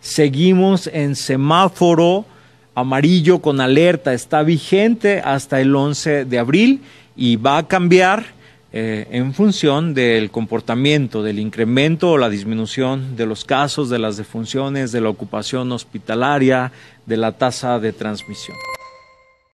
seguimos en semáforo amarillo con alerta. Está vigente hasta el 11 de abril y va a cambiar eh, en función del comportamiento, del incremento o la disminución de los casos, de las defunciones, de la ocupación hospitalaria, de la tasa de transmisión.